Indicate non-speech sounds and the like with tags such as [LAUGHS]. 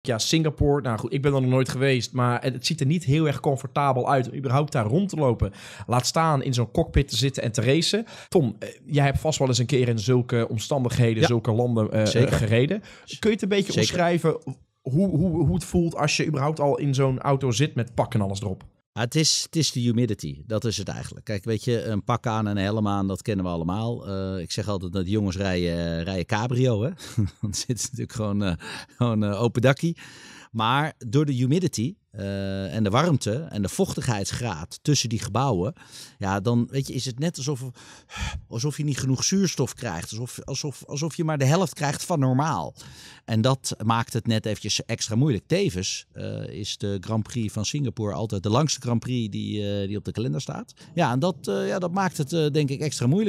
ja, Singapore. Nou goed, ik ben er nog nooit geweest, maar het, ziet er niet heel erg comfortabel uit om überhaupt daar rond te lopen. Laat staan in zo'n cockpit te zitten en te racen. Tom, eh, jij hebt vast wel eens een keer in zulke omstandigheden, zulke landen eh, eh, gereden. Kun je het een beetje omschrijven hoe, hoe, hoe het voelt als je überhaupt al in zo'n auto zit met pak en alles erop? Ah, het, is, het is de humidity, dat is het eigenlijk. Kijk, weet je, een pak aan en een helm aan, dat kennen we allemaal. Eh, ik zeg altijd dat jongens rijden, eh, rijden cabrio, hè. [LAUGHS] Dan zit natuurlijk gewoon, uh, gewoon open dakkie. Maar door de humidity eh, en de warmte en de vochtigheidsgraad tussen die gebouwen, ja, dan weet je, is het net alsof, alsof je niet genoeg zuurstof krijgt. Alsof, alsof, alsof je maar de helft krijgt van normaal. En dat maakt het net eventjes extra moeilijk. Tevens eh, is de Grand Prix van Singapore altijd de langste Grand Prix die, eh, die op de kalender staat. Ja, en dat, ja, dat maakt het denk ik extra moeilijk.